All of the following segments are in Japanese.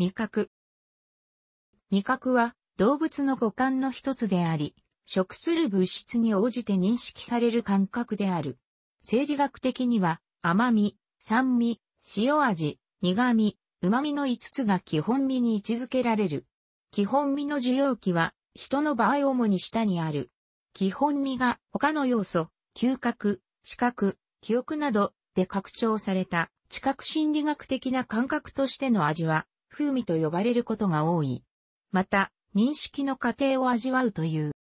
味覚。味覚は動物の五感の一つであり、食する物質に応じて認識される感覚である。生理学的には甘味、酸味、塩味、苦味、旨味の5つが基本味に位置づけられる。基本味の受容器は人の場合主に下にある。基本味が他の要素、嗅覚、視覚、記憶などで拡張された知覚心理学的な感覚としての味は風味と呼ばれることが多い。また、認識の過程を味わうという。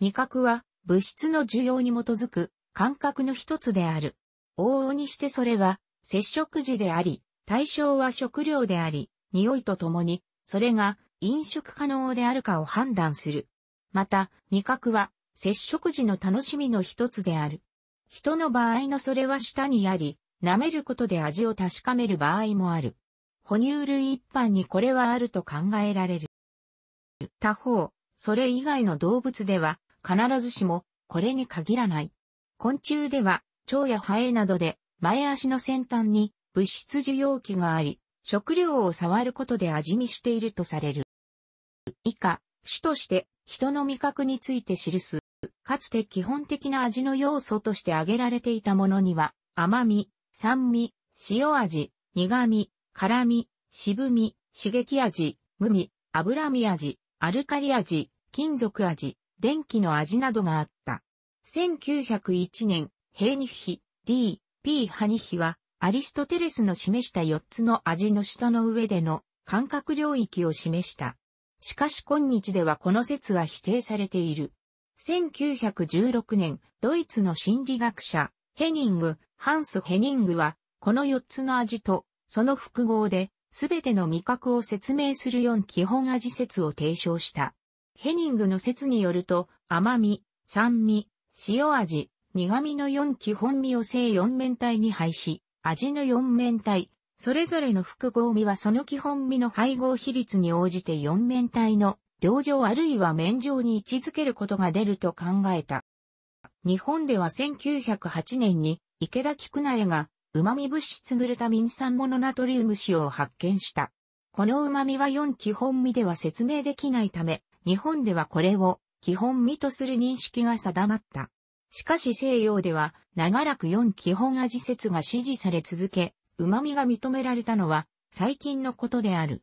味覚は物質の需要に基づく感覚の一つである。往々にしてそれは接触時であり、対象は食料であり、匂いとともに、それが飲食可能であるかを判断する。また、味覚は接触時の楽しみの一つである。人の場合のそれは舌にあり、舐めることで味を確かめる場合もある。哺乳類一般にこれはあると考えられる。他方、それ以外の動物では、必ずしも、これに限らない。昆虫では、蝶やハエなどで、前足の先端に物質受容器があり、食料を触ることで味見しているとされる。以下、種として人の味覚について記す、かつて基本的な味の要素として挙げられていたものには、甘み、酸味、塩味、苦味、辛味、渋味、刺激味、無味、脂身味、アルカリ味、金属味、電気の味などがあった。1901年、ヘ日ニヒ、D、P ハニヒは、アリストテレスの示した4つの味の下の上での感覚領域を示した。しかし今日ではこの説は否定されている。1916年、ドイツの心理学者、ヘニング、ハンス・ヘニングは、この4つの味とその複合で、すべての味覚を説明する4基本味説を提唱した。ヘニングの説によると、甘味、酸味、塩味、苦味の4基本味を正4面体に配し、味の4面体、それぞれの複合味はその基本味の配合比率に応じて4面体の両上あるいは面上に位置づけることが出ると考えた。日本では1908年に池田菊苗が旨味物質グルタミン酸モノナトリウム塩を発見した。この旨味は4基本味では説明できないため、日本ではこれを基本味とする認識が定まった。しかし西洋では長らく4基本味説が支持され続け、旨味が認められたのは最近のことである。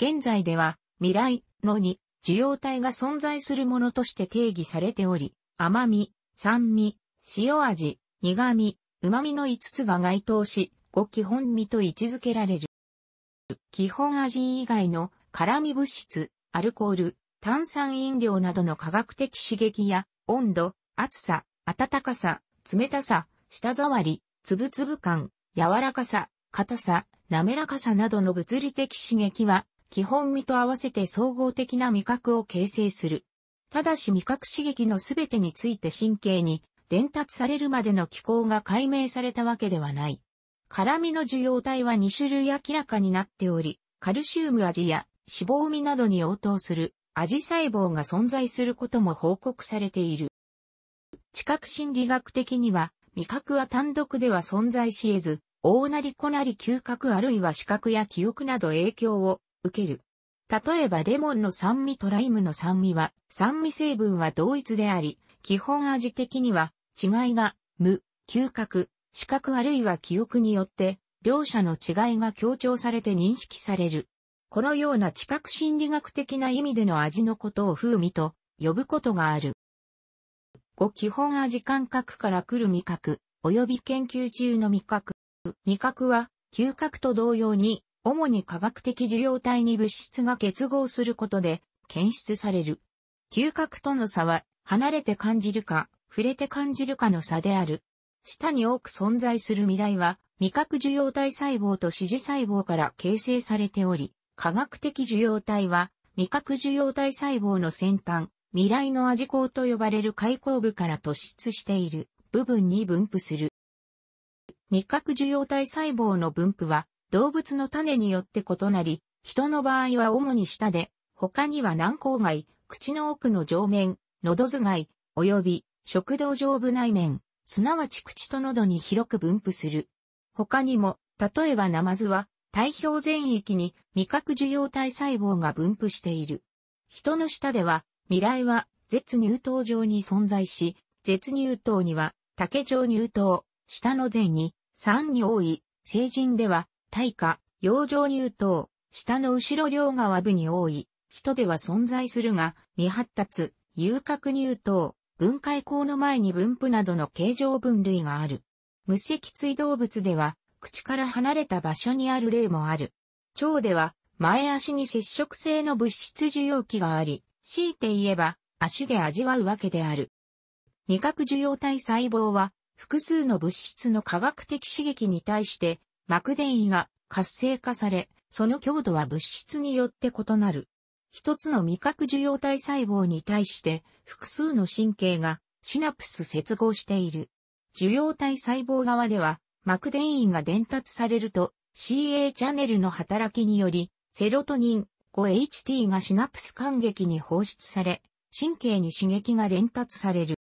現在では未来のに受容体が存在するものとして定義されており、甘味、酸味、塩味、苦味、旨味の5つが該当し、ご基本味と位置づけられる。基本味以外の辛味物質、アルコール、炭酸飲料などの科学的刺激や温度、暑さ、暖かさ、冷たさ、舌触り、つぶつぶ感、柔らかさ、硬さ、滑らかさなどの物理的刺激は、基本味と合わせて総合的な味覚を形成する。ただし味覚刺激のすべてについて神経に伝達されるまでの機構が解明されたわけではない。辛味の受容体は2種類明らかになっており、カルシウム味や脂肪味などに応答する味細胞が存在することも報告されている。知覚心理学的には、味覚は単独では存在し得ず、大なり小なり嗅覚あるいは視覚や記憶など影響を受ける。例えばレモンの酸味とライムの酸味は、酸味成分は同一であり、基本味的には違いが、無、嗅覚、視覚あるいは記憶によって、両者の違いが強調されて認識される。このような知覚心理学的な意味での味のことを風味と呼ぶことがある。ご基本味感覚から来る味覚、及び研究中の味覚。味覚は、嗅覚と同様に、主に科学的受容体に物質が結合することで、検出される。嗅覚との差は、離れて感じるか、触れて感じるかの差である。下に多く存在する未来は、味覚受容体細胞と支持細胞から形成されており、科学的受容体は、味覚受容体細胞の先端、未来の味孔と呼ばれる開口部から突出している部分に分布する。味覚受容体細胞の分布は、動物の種によって異なり、人の場合は主に舌で、他には軟口外、口の奥の上面、喉頭蓋、及び食道上部内面、すなわち口と喉に広く分布する。他にも、例えばナマズは、体表全域に味覚受容体細胞が分布している。人の舌では、未来は、絶乳頭状に存在し、絶乳頭には、竹状乳頭、下の前に、酸に多い、成人では、体下、洋状乳頭、下の後ろ両側部に多い、人では存在するが、未発達、遊郭乳頭、分解口の前に分布などの形状分類がある。無脊椎動物では、口から離れた場所にある例もある。腸では、前足に接触性の物質受容器があり、強いて言えば、足で味わうわけである。味覚受容体細胞は、複数の物質の化学的刺激に対して、膜電位が活性化され、その強度は物質によって異なる。一つの味覚受容体細胞に対して複数の神経がシナプス接合している。受容体細胞側では膜電位が伝達されると CA チャネルの働きによりセロトニン 5HT がシナプス感激に放出され神経に刺激が伝達される。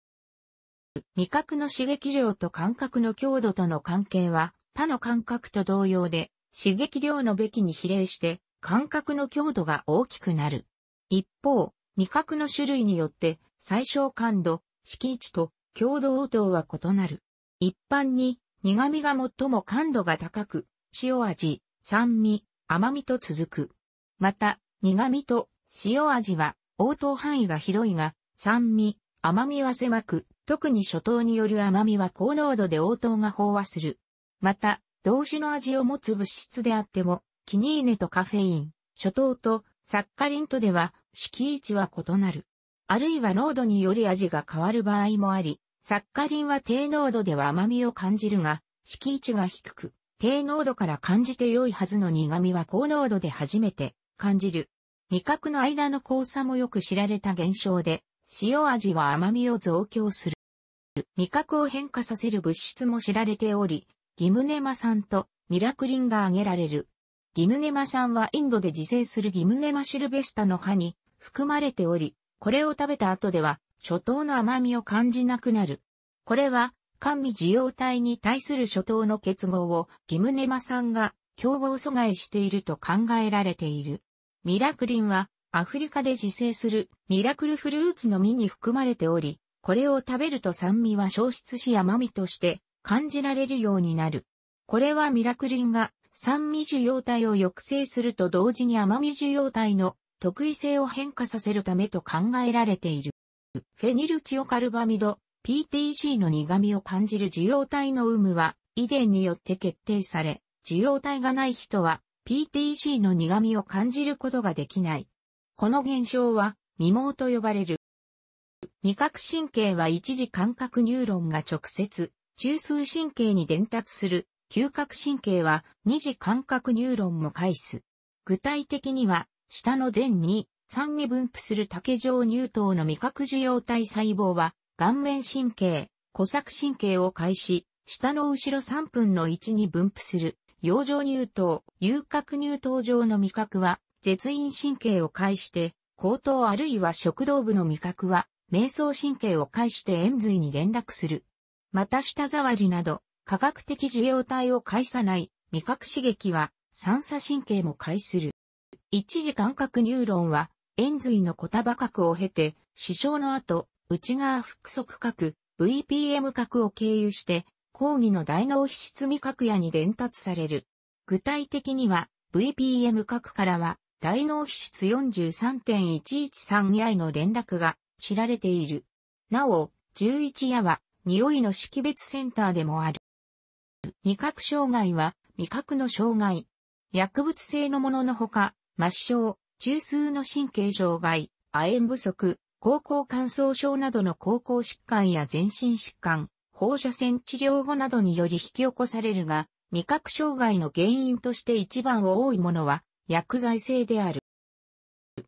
味覚の刺激量と感覚の強度との関係は他の感覚と同様で刺激量のべきに比例して感覚の強度が大きくなる。一方、味覚の種類によって最小感度、色値と強度応答は異なる。一般に苦味が最も感度が高く、塩味、酸味、甘味と続く。また、苦味と塩味は応答範囲が広いが、酸味、甘味は狭く、特に初頭による甘味は高濃度で応答が飽和する。また、同種の味を持つ物質であっても、キニーネとカフェイン、諸糖とサッカリンとでは、敷置は異なる。あるいは濃度により味が変わる場合もあり、サッカリンは低濃度では甘みを感じるが、敷置が低く、低濃度から感じて良いはずの苦味は高濃度で初めて感じる。味覚の間の交差もよく知られた現象で、塩味は甘みを増強する。味覚を変化させる物質も知られており、ギムネマ酸とミラクリンが挙げられる。ギムネマ酸はインドで自生するギムネマシルベスタの葉に含まれており、これを食べた後では、初頭の甘みを感じなくなる。これは、甘味受容体に対する初頭の結合をギムネマ酸が競合阻害していると考えられている。ミラクリンは、アフリカで自生するミラクルフルーツの実に含まれており、これを食べると酸味は消失し甘みとして感じられるようになる。これはミラクリンが酸味受容体を抑制すると同時に甘味受容体の特異性を変化させるためと考えられている。フェニルチオカルバミド、PTC の苦味を感じる受容体の有無は遺伝によって決定され、受容体がない人は PTC の苦味を感じることができない。この現象は未毛と呼ばれる。味覚神経は一時感覚ニューロンが直接中枢神経に伝達する嗅覚神経は二次感覚ニューロンも介す。具体的には、下の前に三に分布する竹状乳頭の味覚受容体細胞は、顔面神経、小作神経を介し、下の後ろ3分の1に分布する、養生乳頭、遊覚乳頭上の味覚は、絶飲神経を介して、口頭あるいは食道部の味覚は、瞑想神経を介して塩髄に連絡する。また舌触りなど、科学的受容体を介さない味覚刺激は三叉神経も介する。一時感覚ニューロンは塩髄の小束核を経て死傷の後内側腹側核 VPM 核を経由して抗議の大脳皮質味覚野に伝達される。具体的には VPM 核からは大脳皮質43.113やへの連絡が知られている。なお、11やは匂いの識別センターでもある。味覚障害は、味覚の障害。薬物性のもののほか、末梢、中枢の神経障害、亜鉛不足、高校乾燥症などの高校疾患や全身疾患、放射線治療後などにより引き起こされるが、味覚障害の原因として一番多いものは、薬剤性である。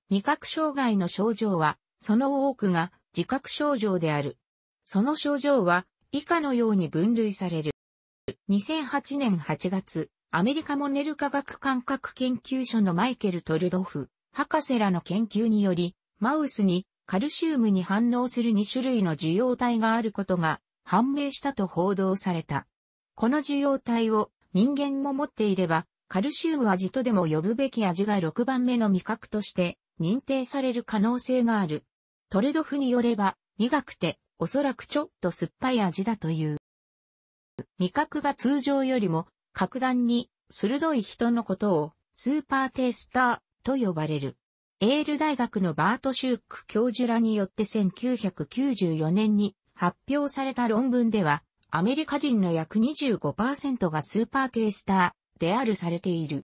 味覚障害の症状は、その多くが自覚症状である。その症状は、以下のように分類される。2008年8月、アメリカモネル科学感覚研究所のマイケル・トルドフ、博士らの研究により、マウスにカルシウムに反応する2種類の受容体があることが判明したと報道された。この受容体を人間も持っていれば、カルシウム味とでも呼ぶべき味が6番目の味覚として認定される可能性がある。トルドフによれば、苦くて、おそらくちょっと酸っぱい味だという。味覚が通常よりも格段に鋭い人のことをスーパーテイスターと呼ばれる。エール大学のバート・シューク教授らによって1994年に発表された論文では、アメリカ人の約25%がスーパーテイスターであるされている。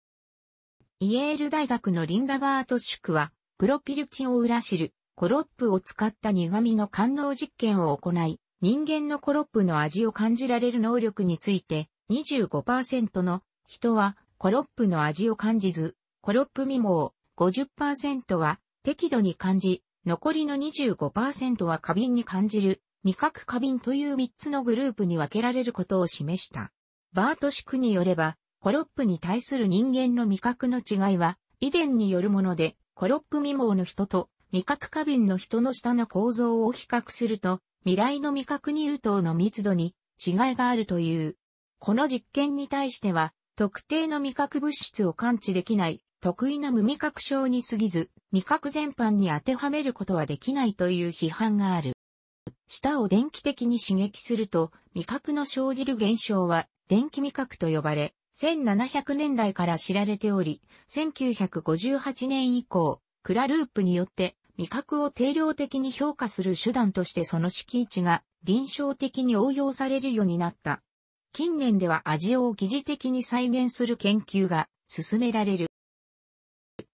イエール大学のリンダ・バート・シュクは、プロピルチオウラシル、コロップを使った苦味の官能実験を行い、人間のコロップの味を感じられる能力について、25%の人はコロップの味を感じず、コロップ未毛、50%は適度に感じ、残りの25%は過敏に感じる、味覚過敏という3つのグループに分けられることを示した。バートシクによれば、コロップに対する人間の味覚の違いは、遺伝によるもので、コロップ未毛の人と味覚過敏の人の下の構造を比較すると、未来の未確認油糖の密度に違いがあるという。この実験に対しては、特定の味覚物質を感知できない、特異な無味覚症に過ぎず、味覚全般に当てはめることはできないという批判がある。舌を電気的に刺激すると、味覚の生じる現象は、電気味覚と呼ばれ、1700年代から知られており、1958年以降、クラループによって味覚を定量的に評価する手段としてその敷地が臨床的に応用されるようになった。近年では味を疑似的に再現する研究が進められる。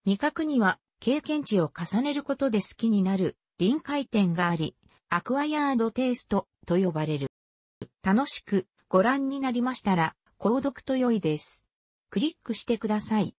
味覚には経験値を重ねることで好きになる臨界点があり、アクアヤードテイストと呼ばれる。楽しくご覧になりましたら、購読と良いです。クリックしてください。